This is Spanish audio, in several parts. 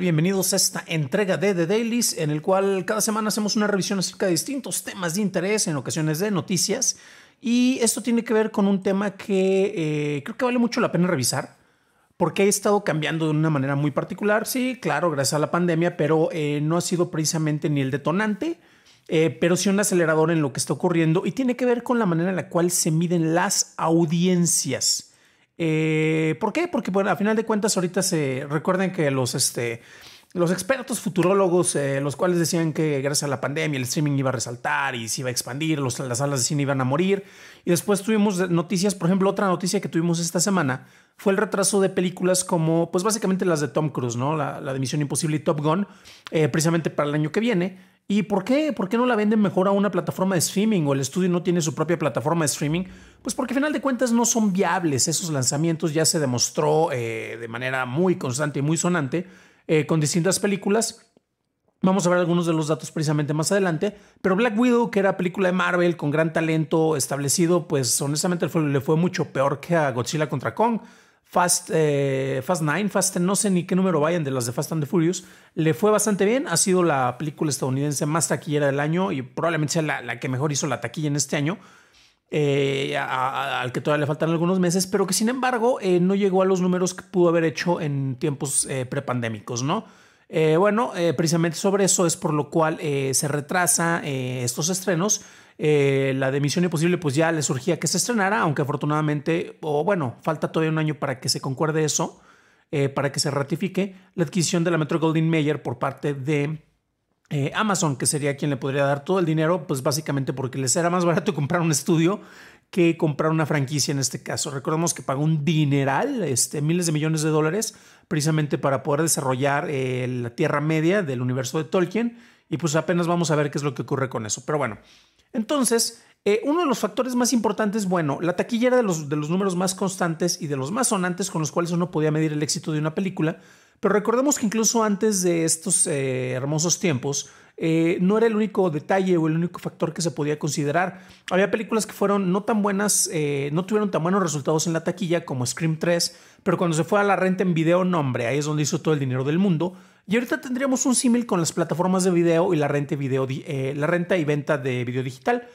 Bienvenidos a esta entrega de The Dailies, en el cual cada semana hacemos una revisión acerca de distintos temas de interés, en ocasiones de noticias. Y esto tiene que ver con un tema que eh, creo que vale mucho la pena revisar, porque he estado cambiando de una manera muy particular. Sí, claro, gracias a la pandemia, pero eh, no ha sido precisamente ni el detonante, eh, pero sí un acelerador en lo que está ocurriendo. Y tiene que ver con la manera en la cual se miden las audiencias. Eh, ¿Por qué? Porque bueno, a final de cuentas ahorita se recuerden que los, este, los expertos futurólogos, eh, los cuales decían que gracias a la pandemia el streaming iba a resaltar y se iba a expandir, los, las salas de cine iban a morir. Y después tuvimos noticias, por ejemplo, otra noticia que tuvimos esta semana fue el retraso de películas como, pues básicamente las de Tom Cruise, ¿no? La, la de Misión Imposible y Top Gun, eh, precisamente para el año que viene ¿Y por qué? ¿Por qué no la venden mejor a una plataforma de streaming o el estudio no tiene su propia plataforma de streaming? Pues porque al final de cuentas no son viables esos lanzamientos, ya se demostró eh, de manera muy constante y muy sonante eh, con distintas películas. Vamos a ver algunos de los datos precisamente más adelante, pero Black Widow, que era película de Marvel con gran talento establecido, pues honestamente le fue mucho peor que a Godzilla contra Kong. Fast, eh, Fast Nine, Fast, no sé ni qué número vayan de las de Fast and the Furious, le fue bastante bien. Ha sido la película estadounidense más taquillera del año y probablemente sea la, que mejor hizo la taquilla en este año. Eh, al que todavía le faltan algunos meses, pero que sin embargo eh, no llegó a los números que pudo haber hecho en tiempos prepandémicos, ¿no? bueno, precisamente sobre eso es por lo cual se retrasa estos estrenos eh, la demisión Imposible, pues ya le surgía que se estrenara, aunque afortunadamente, o bueno, falta todavía un año para que se concuerde eso, eh, para que se ratifique la adquisición de la Metro Golden Mayer por parte de eh, Amazon, que sería quien le podría dar todo el dinero, pues básicamente porque les era más barato comprar un estudio que comprar una franquicia en este caso. Recordemos que pagó un dineral, este, miles de millones de dólares, precisamente para poder desarrollar la Tierra Media del universo de Tolkien. Y pues apenas vamos a ver qué es lo que ocurre con eso. Pero bueno, entonces, eh, uno de los factores más importantes, bueno, la taquilla era de los, números más constantes y de los más sonantes con los cuales uno podía medir el éxito de una película, pero recordemos que incluso antes de estos eh, hermosos tiempos, eh, no era el único detalle o el único factor que se podía considerar. Había películas que fueron no tan buenas, eh, no tuvieron tan buenos resultados en la taquilla como Scream 3, pero cuando se fue a la renta en video, nombre, ahí es donde hizo todo el dinero del mundo. Y ahorita tendríamos un símil con las plataformas de video y la renta, video, eh, la renta y venta de video digital.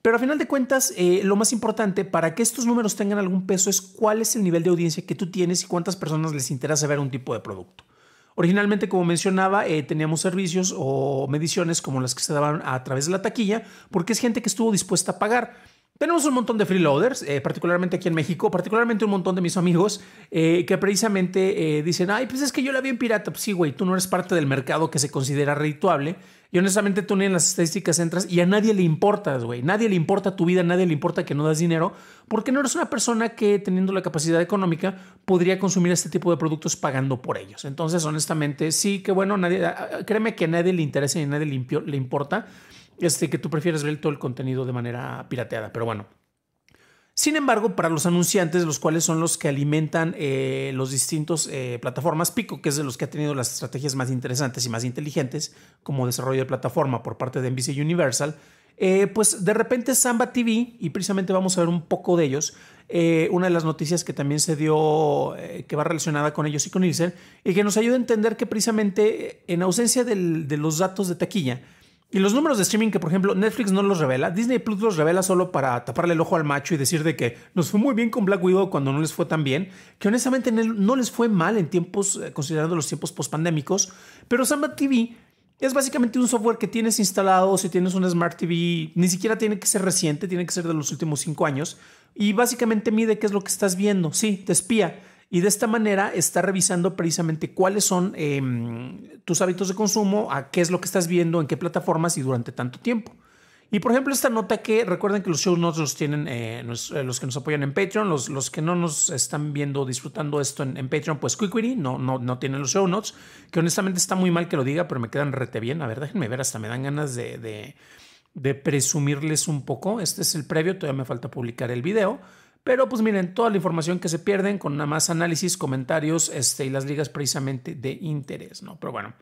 Pero a final de cuentas, lo más importante para que estos números tengan algún peso es cuál es el nivel de audiencia que tú tienes y cuántas personas les interesa ver un tipo de producto. Originalmente, como mencionaba, eh, teníamos servicios o mediciones como las que se daban a través de la taquilla, porque es gente que estuvo dispuesta a pagar. Tenemos un montón de freeloaders, eh, particularmente aquí en México, particularmente un montón de mis amigos eh, que precisamente eh, dicen, ay, pues es que yo la vi en pirata. Pues sí, güey, tú no eres parte del mercado que se considera redituable y honestamente tú ni en las estadísticas entras y a nadie le importas, güey. Nadie le importa tu vida, nadie le importa que no das dinero porque no eres una persona que teniendo la capacidad económica podría consumir este tipo de productos pagando por ellos. Entonces, honestamente, sí que bueno, nadie, ah, ah, créeme que a nadie le interesa y a nadie le importa este, que tú prefieres ver todo el contenido de manera pirateada, pero bueno. Sin embargo, para los anunciantes, los cuales son los que alimentan las eh, los distintos eh, plataformas, Pico, que es de los que ha tenido las estrategias más interesantes y más inteligentes como desarrollo de plataforma por parte de NBC Universal, eh, pues de repente Samba TV, y precisamente vamos a ver un poco de ellos, una de las noticias que también se dio, que va relacionada con ellos y con Universal y que nos ayuda a entender que precisamente en ausencia de los datos de taquilla, y los números de streaming que, por ejemplo, Netflix no los revela, Disney Plus los revela solo para taparle el ojo al macho y decir de que nos fue muy bien con Black Widow cuando no les fue tan bien, que honestamente no les fue mal en tiempos, eh, considerando los tiempos pospandémicos, pero Samba TV es básicamente un software que tienes instalado si tienes una Smart TV, ni siquiera tiene que ser reciente, tiene que ser de los últimos cinco años, y básicamente mide qué es lo que estás viendo, sí, te espía y de esta manera está revisando precisamente cuáles son em, tus hábitos de consumo, a qué es lo que estás viendo, en qué plataformas y durante tanto tiempo. Y por ejemplo, esta nota que recuerden que los show notes los tienen eh, eh, los, que nos apoyan en Patreon, los, los que no nos están viendo disfrutando esto en, Patreon, pues Quick no, no, no tienen los show notes, que honestamente está muy mal que lo diga, pero me quedan rete bien. A ver, déjenme ver, hasta me dan ganas de presumirles un poco. Este es el previo, todavía me falta publicar el video. Pero pues miren, toda la información que se pierden con nada más análisis, comentarios este, y las ligas precisamente de interés, ¿no? Pero bueno.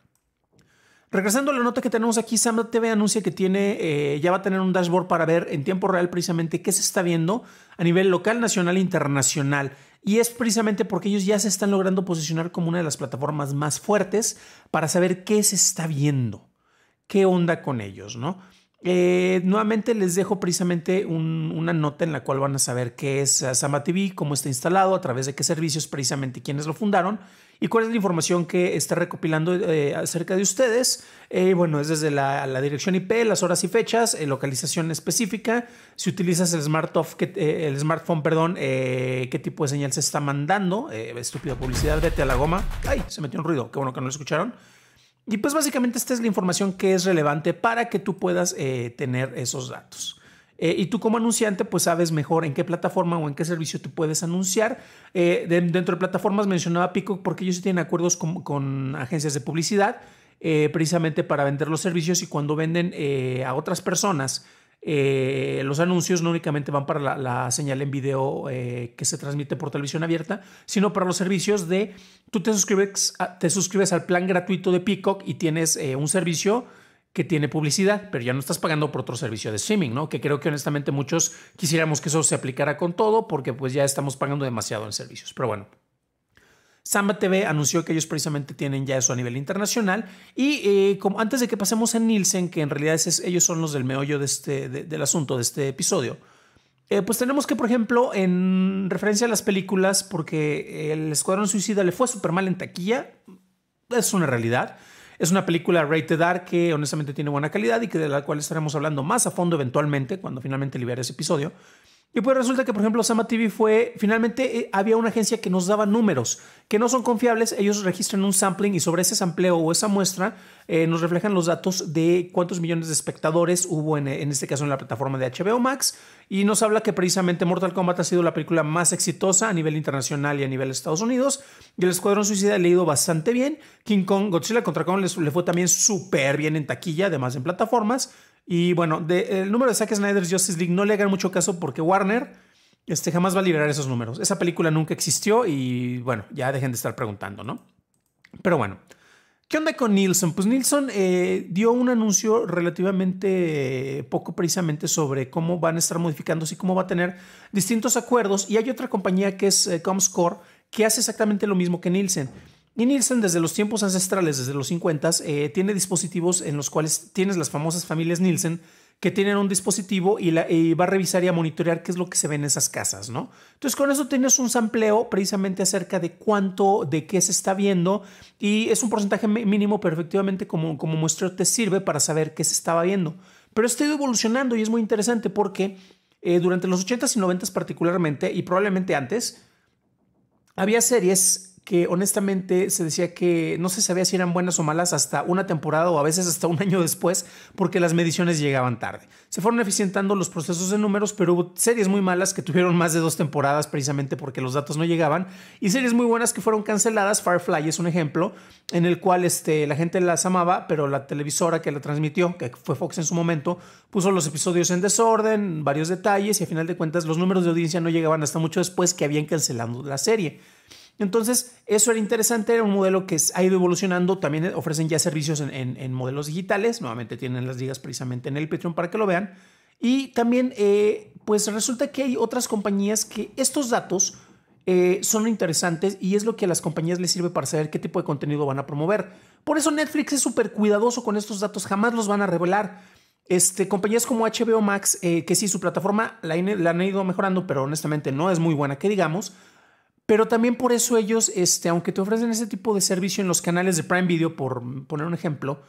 Regresando a la nota que tenemos aquí, Samba TV anuncia que tiene, eh, ya va a tener un dashboard para ver en tiempo real precisamente qué se está viendo a nivel local, nacional e internacional. Y es precisamente porque ellos ya se están logrando posicionar como una de las plataformas más fuertes para saber qué se está viendo, qué onda con ellos, ¿no? Eh, nuevamente les dejo precisamente una nota en la cual van a saber qué es Samba TV, cómo está instalado, a través de qué servicios, precisamente quiénes lo fundaron y cuál es la información que está recopilando eh, acerca de ustedes. Eh, bueno, es desde la, dirección IP, las horas y fechas, localización específica, si utilizas el, el smartphone, perdón, qué tipo de señal se está mandando. estúpida publicidad, vete a la goma. Ay, se metió un ruido, qué bueno que no lo escucharon. Y pues básicamente esta es la información que es relevante para que tú puedas eh, tener esos datos. Eh, y tú como anunciante pues sabes mejor en qué plataforma o en qué servicio tú puedes anunciar. Eh, dentro de plataformas mencionaba Pico porque ellos tienen acuerdos con, agencias de publicidad precisamente para vender los servicios y cuando venden a otras personas eh, los anuncios no únicamente van para la, señal en video eh, que se transmite por televisión abierta, sino para los servicios de tú te suscribes, te suscribes al plan gratuito de Peacock y tienes eh, un servicio que tiene publicidad, pero ya no estás pagando por otro servicio de streaming, ¿no? Que creo que honestamente muchos quisiéramos que eso se aplicara con todo porque pues ya estamos pagando demasiado en servicios. Pero bueno, Samba TV anunció que ellos precisamente tienen ya eso a nivel internacional. Y eh, como antes de que pasemos a Nielsen, que en realidad es, ellos son los del meollo de este, del asunto, de este episodio, eh, pues tenemos que, por ejemplo, en referencia a las películas, porque El Escuadrón Suicida le fue súper mal en taquilla, es una realidad. Es una película rated R que honestamente tiene buena calidad y que de la cual estaremos hablando más a fondo eventualmente cuando finalmente libere ese episodio. Y pues resulta que, por ejemplo, Sama TV fue, finalmente eh, había una agencia que nos daba números que no son confiables, ellos registran un sampling y sobre ese sampleo o esa muestra eh, nos reflejan los datos de cuántos millones de espectadores hubo en, este caso en la plataforma de HBO Max y nos habla que precisamente Mortal Kombat ha sido la película más exitosa a nivel internacional y a nivel de Estados Unidos y el Escuadrón Suicida ha ido bastante bien, King Kong, Godzilla contra Kong le, fue también súper bien en taquilla, además en plataformas. Y bueno, el número de Zack Snyder's Justice League no le hagan mucho caso porque Warner este, jamás va a liberar esos números. Esa película nunca existió y bueno, ya dejen de estar preguntando, ¿no? Pero bueno, ¿qué onda con Nielsen? Pues Nielsen eh, dio un anuncio relativamente poco precisamente sobre cómo van a estar modificándose y cómo va a tener distintos acuerdos. Y hay otra compañía que es eh, Comscore que hace exactamente lo mismo que Nielsen. Y Nielsen desde los tiempos ancestrales, desde los 50, eh, tiene dispositivos en los cuales tienes las famosas familias Nielsen que tienen un dispositivo y, va a revisar y a monitorear qué es lo que se ve en esas casas, ¿no? Entonces con eso tienes un sampleo precisamente acerca de cuánto, de qué se está viendo y es un porcentaje mínimo, pero efectivamente como, como muestreo te sirve para saber qué se estaba viendo. Pero esto ha ido evolucionando y es muy interesante porque eh, durante los 80s y 90s particularmente y probablemente antes, había series que honestamente se decía que no se sabía si eran buenas o malas hasta una temporada o a veces hasta un año después porque las mediciones llegaban tarde. Se fueron eficientando los procesos de números, pero hubo series muy malas que tuvieron más de dos temporadas precisamente porque los datos no llegaban y series muy buenas que fueron canceladas. Firefly es un ejemplo en el cual este, la gente las amaba, pero la televisora que la transmitió, que fue Fox en su momento, puso los episodios en desorden, varios detalles y a final de cuentas los números de audiencia no llegaban hasta mucho después que habían cancelado la serie. Entonces, eso era interesante, era un modelo que ha ido evolucionando, también eh, ofrecen ya servicios en, modelos digitales, nuevamente tienen las ligas precisamente en el Patreon para que lo vean. Y también, eh, pues resulta que hay otras compañías que estos datos eh, son interesantes y es lo que a las compañías les sirve para saber qué tipo de contenido van a promover. Por eso Netflix es súper cuidadoso con estos datos, jamás los van a revelar. Este, compañías como HBO Max, que sí, su plataforma la, la, han ido mejorando, pero honestamente no es muy buena, que digamos, pero también por eso ellos, este, aunque te ofrecen ese tipo de servicio en los canales de Prime Video, por poner un ejemplo,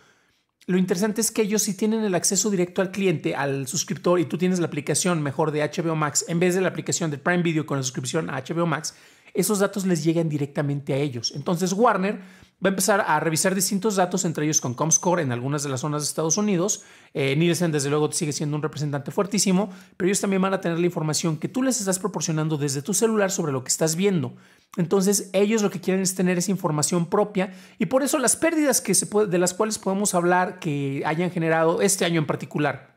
lo interesante es que ellos sí tienen el acceso directo al cliente, al suscriptor, y tú tienes la aplicación mejor de HBO Max en vez de la aplicación de Prime Video con la suscripción a HBO Max, esos datos les llegan directamente a ellos. Entonces Warner va a empezar a revisar distintos datos, entre ellos con Comscore en algunas de las zonas de Estados Unidos. Eh, Nielsen, desde luego, sigue siendo un representante fuertísimo, pero ellos también van a tener la información que tú les estás proporcionando desde tu celular sobre lo que estás viendo. Entonces, ellos lo que quieren es tener esa información propia y por eso las pérdidas que de las cuales podemos hablar que hayan generado este año en particular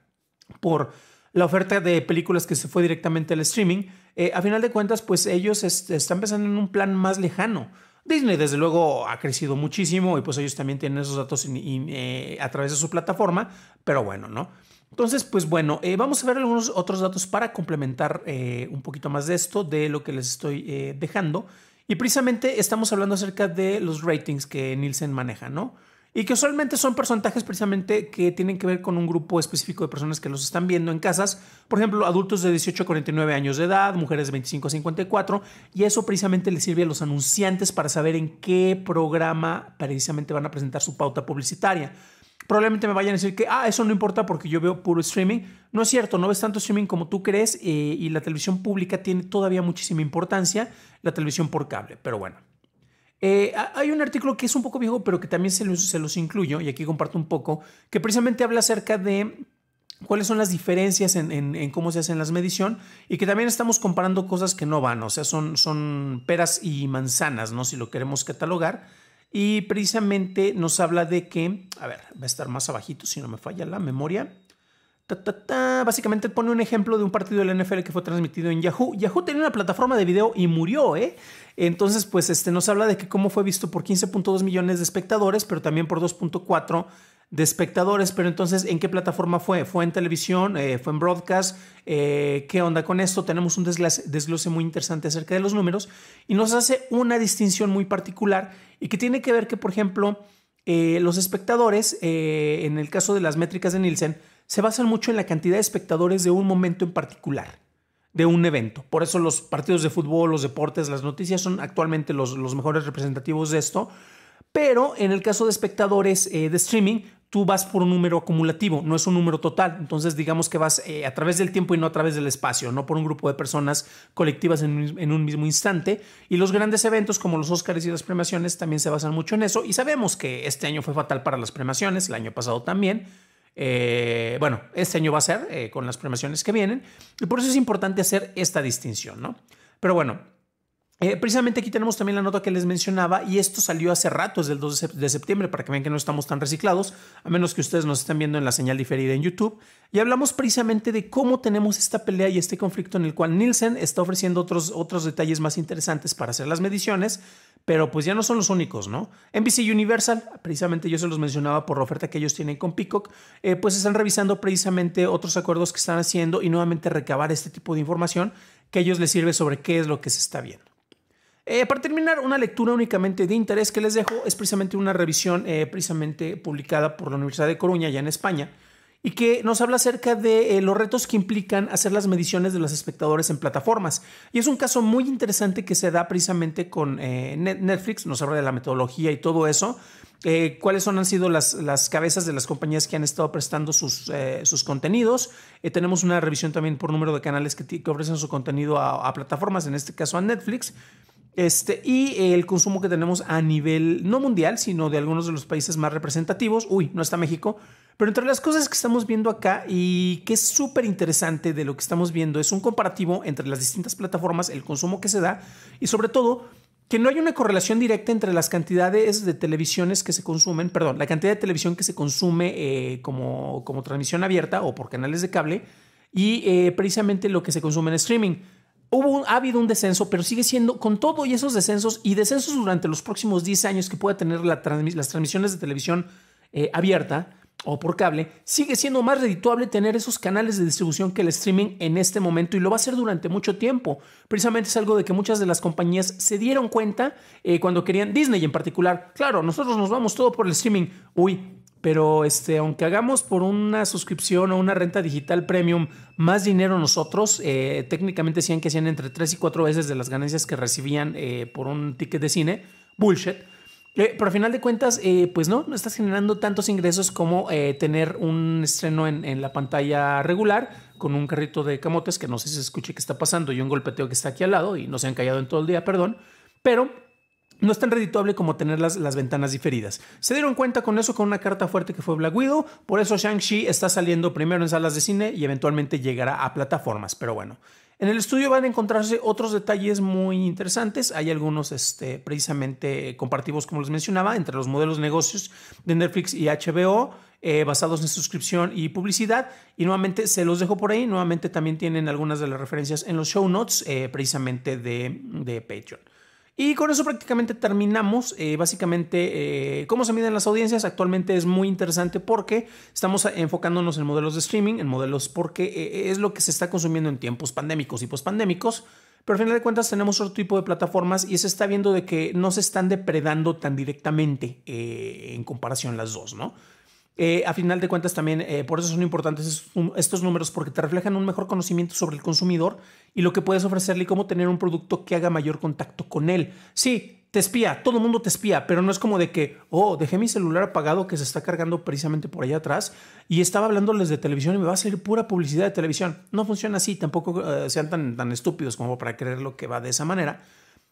por la oferta de películas que se fue directamente al streaming, eh, a final de cuentas, pues ellos este, están pensando en un plan más lejano. Disney desde luego ha crecido muchísimo y pues ellos también tienen esos datos eh, a través de su plataforma, pero bueno, ¿no? Entonces, pues bueno, eh, vamos a ver algunos otros datos para complementar eh, un poquito más de esto, de lo que les estoy dejando. Y precisamente estamos hablando acerca de los ratings que Nielsen maneja, ¿no? Y que usualmente son personajes precisamente que tienen que ver con un grupo específico de personas que los están viendo en casas. Por ejemplo, adultos de 18 a 49 años de edad, mujeres de 25 a 54. Y eso precisamente les sirve a los anunciantes para saber en qué programa precisamente van a presentar su pauta publicitaria. Probablemente me vayan a decir que, ah, eso no importa porque yo veo puro streaming. No es cierto, no ves tanto streaming como tú crees eh, y la televisión pública tiene todavía muchísima importancia, la televisión por cable. Pero bueno, eh, hay un artículo que es un poco viejo, pero que también se los, incluyo, y aquí comparto un poco, que precisamente habla acerca de cuáles son las diferencias en, en, cómo se hacen las medición y que también estamos comparando cosas que no van, o sea, son, son peras y manzanas, ¿no? Si lo queremos catalogar. Y precisamente nos habla de que, a ver, va a estar más abajito si no me falla la memoria. Básicamente pone un ejemplo de un partido del NFL que fue transmitido en Yahoo. Yahoo tenía una plataforma de video y murió, ¿eh? Entonces, pues este, nos habla de que cómo fue visto por 15.2 millones de espectadores, pero también por 2.4 de espectadores. Pero entonces, ¿en qué plataforma fue? ¿Fue en televisión? Eh, ¿Fue en broadcast? Eh, ¿Qué onda con esto? Tenemos un desglose muy interesante acerca de los números y nos hace una distinción muy particular y que tiene que ver que, por ejemplo, eh, los espectadores, eh, en el caso de las métricas de Nielsen, se basan mucho en la cantidad de espectadores de un momento en particular, de un evento. Por eso los partidos de fútbol, los deportes, las noticias son actualmente los, mejores representativos de esto. Pero en el caso de espectadores eh, de streaming, tú vas por un número acumulativo, no es un número total. Entonces, digamos que vas eh, a través del tiempo y no a través del espacio, no por un grupo de personas colectivas en, un mismo instante. Y los grandes eventos como los Óscares y las premaciones también se basan mucho en eso. Y sabemos que este año fue fatal para las premaciones, el año pasado también. Eh, bueno, este año va a ser eh, con las premaciones que vienen. Y por eso es importante hacer esta distinción, ¿no? Pero bueno, eh, precisamente aquí tenemos también la nota que les mencionaba y esto salió hace rato, es del 2 de septiembre, para que vean que no estamos tan reciclados, a menos que ustedes nos estén viendo en la señal diferida en YouTube. Y hablamos precisamente de cómo tenemos esta pelea y este conflicto en el cual Nielsen está ofreciendo otros, otros detalles más interesantes para hacer las mediciones, pero pues ya no son los únicos, ¿no? NBC Universal, precisamente yo se los mencionaba por la oferta que ellos tienen con Peacock, eh, pues están revisando precisamente otros acuerdos que están haciendo y nuevamente recabar este tipo de información que a ellos les sirve sobre qué es lo que se está viendo. Eh, para terminar, una lectura únicamente de interés que les dejo es precisamente una revisión eh, precisamente publicada por la Universidad de Coruña, ya en España, y que nos habla acerca de eh, los retos que implican hacer las mediciones de los espectadores en plataformas. Y es un caso muy interesante que se da precisamente con Netflix, nos habla de la metodología y todo eso, cuáles han sido las, las, cabezas de las compañías que han estado prestando sus, sus contenidos. tenemos una revisión también por número de canales que, ofrecen su contenido a, plataformas, en este caso a Netflix. Este, y el consumo que tenemos a nivel, no mundial, sino de algunos de los países más representativos. Uy, no está México. Pero entre las cosas que estamos viendo acá y que es súper interesante de lo que estamos viendo es un comparativo entre las distintas plataformas, el consumo que se da y sobre todo que no hay una correlación directa entre las cantidades de televisiones que se consumen, perdón, la cantidad de televisión que se consume eh, como, como transmisión abierta o por canales de cable y eh, precisamente lo que se consume en streaming ha habido un descenso, pero sigue siendo con todo y esos descensos y descensos durante los próximos 10 años que pueda tener las transmisiones de televisión eh, abierta o por cable, sigue siendo más redituable tener esos canales de distribución que el streaming en este momento y lo va a ser durante mucho tiempo. Precisamente es algo de que muchas de las compañías se dieron cuenta eh, cuando querían, Disney en particular, claro, nosotros nos vamos todo por el streaming, uy, pero este, aunque hagamos por una suscripción o una renta digital premium más dinero nosotros, eh, técnicamente decían que hacían entre tres y cuatro veces de las ganancias que recibían eh, por un ticket de cine, bullshit. Eh, pero al final de cuentas, pues no, no estás generando tantos ingresos como tener un estreno en, en, la pantalla regular con un carrito de camotes que no sé si se escuche qué está pasando y un golpeteo que está aquí al lado y no se han callado en todo el día, perdón. Pero no es tan redituable como tener las, las, ventanas diferidas. Se dieron cuenta con eso con una carta fuerte que fue Black Widow, por eso Shang-Chi está saliendo primero en salas de cine y eventualmente llegará a plataformas, pero bueno. En el estudio van a encontrarse otros detalles muy interesantes. Hay algunos este, precisamente compartidos, como les mencionaba, entre los modelos de negocios de Netflix y HBO, eh, basados en suscripción y publicidad. Y nuevamente se los dejo por ahí. Nuevamente también tienen algunas de las referencias en los show notes, eh, precisamente de, de Patreon. Y con eso prácticamente terminamos. Eh, básicamente, eh, cómo se miden las audiencias actualmente es muy interesante porque estamos enfocándonos en modelos de streaming, en modelos porque eh, es lo que se está consumiendo en tiempos pandémicos y pospandémicos. Pero al final de cuentas tenemos otro tipo de plataformas y se está viendo de que no se están depredando tan directamente en comparación las dos, ¿no? Eh, a final de cuentas también, eh, por eso son importantes estos números, porque te reflejan un mejor conocimiento sobre el consumidor y lo que puedes ofrecerle y cómo tener un producto que haga mayor contacto con él. Sí, te espía, todo el mundo te espía, pero no es como de que, oh, dejé mi celular apagado que se está cargando precisamente por allá atrás y estaba hablándoles de televisión y me va a salir pura publicidad de televisión. No funciona así, tampoco eh, sean tan, tan estúpidos como para creer lo que va de esa manera.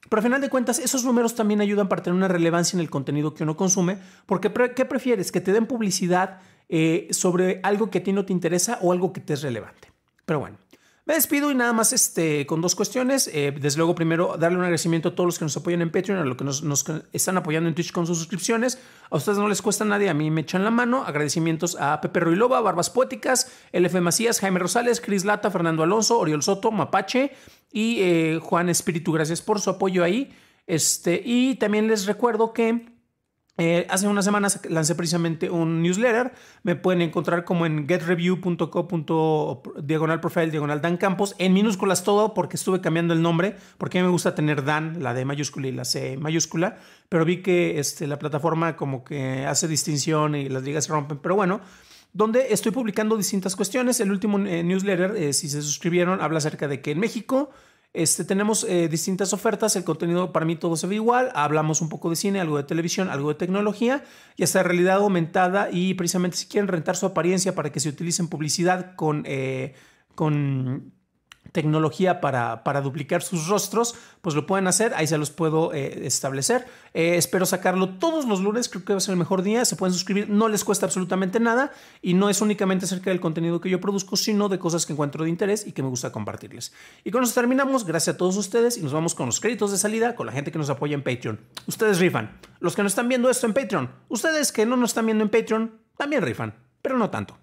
Pero al final de cuentas, esos números también ayudan para tener una relevancia en el contenido que uno consume, porque ¿qué prefieres? ¿Que te den publicidad eh, sobre algo que a ti no te interesa o algo que te es relevante? Pero bueno, me despido y nada más este, con dos cuestiones. Eh, desde luego, primero, darle un agradecimiento a todos los que nos apoyan en Patreon, a los que nos, están apoyando en Twitch con sus suscripciones. A ustedes no les cuesta nadie, a mí me echan la mano. Agradecimientos a Pepe Ruilova, Barbas Poéticas, LF Macías, Jaime Rosales, Cris Lata, Fernando Alonso, Oriol Soto, Mapache y eh, Juan Espíritu. Gracias por su apoyo ahí. Este, y también les recuerdo que eh, hace unas semanas lancé precisamente un newsletter. Me pueden encontrar como en getreview.co.diagonalprofile, diagonal Dan Campos, en minúsculas todo, porque estuve cambiando el nombre, porque a mí me gusta tener Dan, la de mayúscula y la C mayúscula, pero vi que este, la plataforma como que hace distinción y las ligas se rompen. Pero bueno, donde estoy publicando distintas cuestiones. El último eh, newsletter, eh, si se suscribieron, habla acerca de que en México este, tenemos eh, distintas ofertas, el contenido para mí todo se ve igual, hablamos un poco de cine, algo de televisión, algo de tecnología y hasta realidad aumentada y precisamente si quieren rentar su apariencia para que se utilice en publicidad con, eh, con tecnología para, para duplicar sus rostros, pues lo pueden hacer, ahí se los puedo eh, establecer. Eh, espero sacarlo todos los lunes, creo que va a ser el mejor día, se pueden suscribir, no les cuesta absolutamente nada y no es únicamente acerca del contenido que yo produzco, sino de cosas que encuentro de interés y que me gusta compartirles. Y con eso terminamos, gracias a todos ustedes y nos vamos con los créditos de salida, con la gente que nos apoya en Patreon. Ustedes rifan, los que no están viendo esto en Patreon, ustedes que no nos están viendo en Patreon, también rifan, pero no tanto.